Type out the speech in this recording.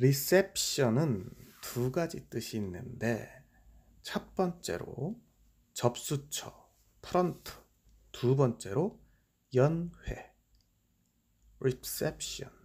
리셉션은 두 가지 뜻이 있는데 첫 번째로 접수처, 프런트 두 번째로 연회, 리셉션.